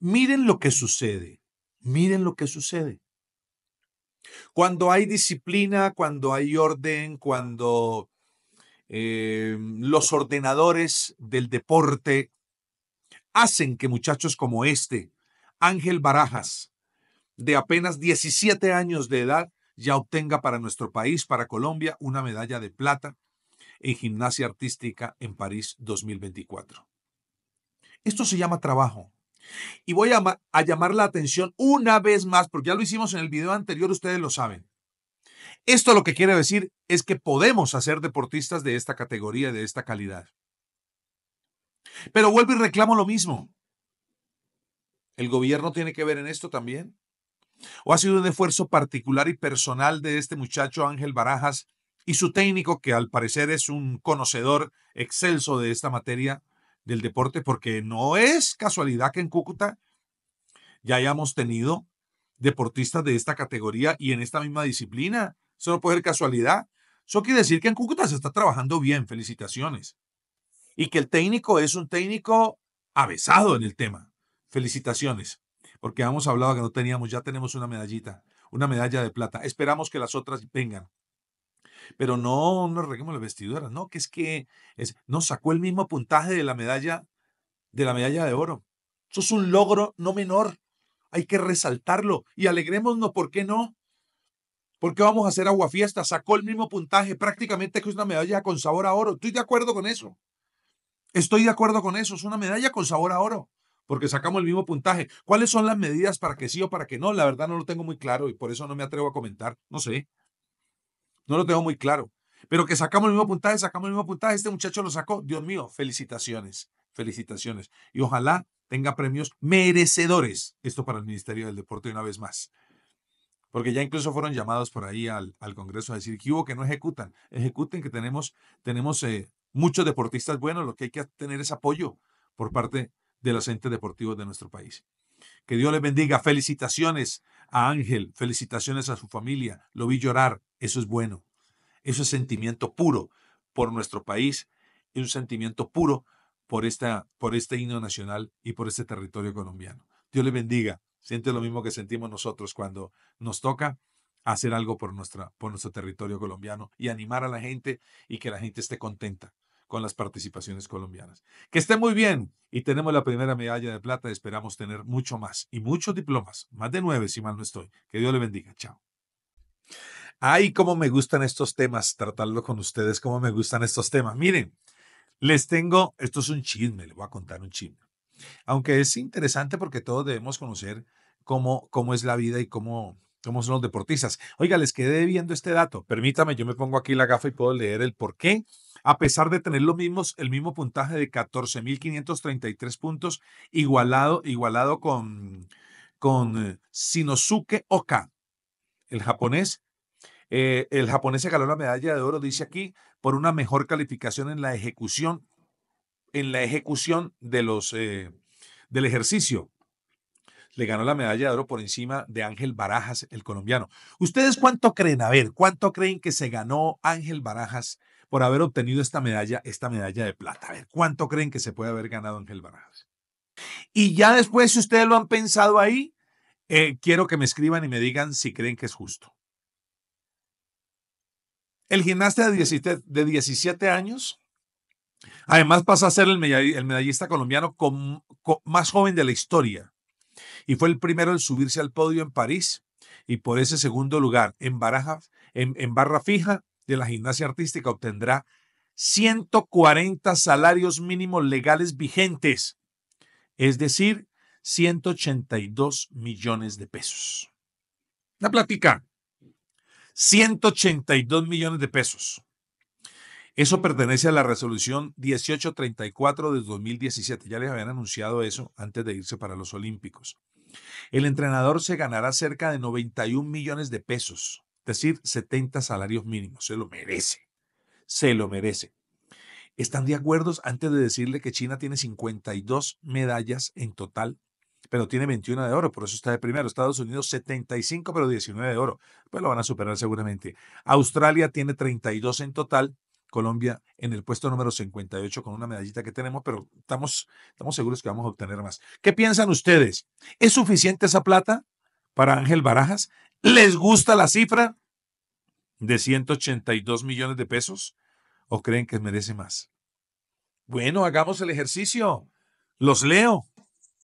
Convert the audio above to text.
Miren lo que sucede, miren lo que sucede. Cuando hay disciplina, cuando hay orden, cuando em, los ordenadores del deporte hacen que muchachos como este, Ángel Barajas, de apenas 17 años de edad, ya obtenga para nuestro país, para Colombia, una medalla de plata en gimnasia artística en París 2024. Esto se llama trabajo. Y voy a, llamar la atención una vez más, porque ya lo hicimos en el video anterior, ustedes lo saben. Esto lo que quiere decir es que podemos hacer deportistas de esta categoría, de esta calidad. Pero vuelvo y reclamo lo mismo. ¿El gobierno tiene que ver en esto también? ¿O ha sido un esfuerzo particular y personal de este muchacho Ángel Barajas y su técnico, que al parecer es un conocedor excelso de esta materia, del deporte, porque no es casualidad que en Cúcuta ya hayamos tenido deportistas de esta categoría y en esta misma disciplina. Eso no puede ser casualidad. Eso quiere decir que en Cúcuta se está trabajando bien, felicitaciones. Y que el técnico es un técnico avesado en el tema. Felicitaciones, porque hemos hablado que no teníamos, ya tenemos una medallita, una medalla de plata. Esperamos que las otras vengan. Pero no nos reguemos las vestiduras, no, que es que es, no sacó el mismo puntaje de la medalla de la medalla de oro. Eso es un logro no menor. Hay que resaltarlo y alegrémonos, ¿por qué no? ¿Por qué vamos a hacer fiesta Sacó el mismo puntaje, prácticamente que es una medalla con sabor a oro. Estoy de acuerdo con eso. Estoy de acuerdo con eso. Es una medalla con sabor a oro, porque sacamos el mismo puntaje. ¿Cuáles son las medidas para que sí o para que no? La verdad no lo tengo muy claro y por eso no me atrevo a comentar. No sé. No lo tengo muy claro. Pero que sacamos el mismo puntaje, sacamos el mismo puntaje. Este muchacho lo sacó. Dios mío, felicitaciones, felicitaciones. Y ojalá tenga premios merecedores. Esto para el Ministerio del Deporte una vez más. Porque ya incluso fueron llamados por ahí al, Congreso a decir que hubo que no ejecutan. Ejecuten que tenemos, tenemos eh, muchos deportistas buenos. Lo que hay que tener es apoyo por parte de los entes deportivos de nuestro país. Que Dios les bendiga. Felicitaciones a Ángel, felicitaciones a su familia. Lo vi llorar. Eso es bueno. Eso es sentimiento puro por nuestro país. Es un sentimiento puro por, esta, por este himno nacional y por este territorio colombiano. Dios le bendiga. Siente lo mismo que sentimos nosotros cuando nos toca hacer algo por, nuestra, por nuestro territorio colombiano y animar a la gente y que la gente esté contenta con las participaciones colombianas. Que esté muy bien y tenemos la primera medalla de plata. Esperamos tener mucho más y muchos diplomas, más de nueve si mal no estoy. Que Dios le bendiga. Chao. Ay, cómo me gustan estos temas, tratarlo con ustedes, cómo me gustan estos temas. Miren, les tengo, esto es un chisme, les voy a contar un chisme. Aunque es interesante porque todos debemos conocer cómo, cómo es la vida y cómo, somos los deportistas. Oiga, les quedé viendo este dato. Permítame, yo me pongo aquí la gafa y puedo leer el por qué. A pesar de tener mismos, el mismo puntaje de 14.533 puntos, igualado, igualado con, con eh, Shinosuke Oka, el japonés. Eh, el japonés se ganó la medalla de oro, dice aquí, por una mejor calificación en la ejecución, en la ejecución de los, eh, del ejercicio le ganó la medalla de oro por encima de Ángel Barajas, el colombiano. ¿Ustedes cuánto creen? A ver, ¿cuánto creen que se ganó Ángel Barajas por haber obtenido esta medalla, esta medalla de plata? A ver, ¿cuánto creen que se puede haber ganado Ángel Barajas? Y ya después, si ustedes lo han pensado ahí, eh, quiero que me escriban y me digan si creen que es justo. El gimnasta de 17, de años, además pasa a ser el medallista colombiano más joven de la historia, y fue el primero en subirse al podio en París y por ese segundo lugar en, baraja, barra fija de la gimnasia artística obtendrá 140 salarios mínimos legales vigentes, es decir, 182 millones de pesos. La plática, 182 millones de pesos. Eso pertenece a la resolución 1834 de 2017. Ya les habían anunciado eso antes de irse para los Olímpicos. El entrenador se ganará cerca de 91 millones de pesos, es decir, 70 salarios mínimos. Se lo merece. Se lo merece. ¿Están de acuerdo antes de decirle que China tiene 52 medallas en total? Pero tiene 21 de oro, por eso está de primero. Estados Unidos 75, pero 19 de oro. Pues lo van a superar seguramente. Australia tiene 32 en total, Colombia en el puesto número 58 con una medallita que tenemos, pero estamos, estamos seguros que vamos a obtener más. ¿Qué piensan ustedes? ¿Es suficiente esa plata para Ángel Barajas? ¿Les gusta la cifra de 182 millones de pesos o creen que merece más? Bueno, hagamos el ejercicio. Los leo.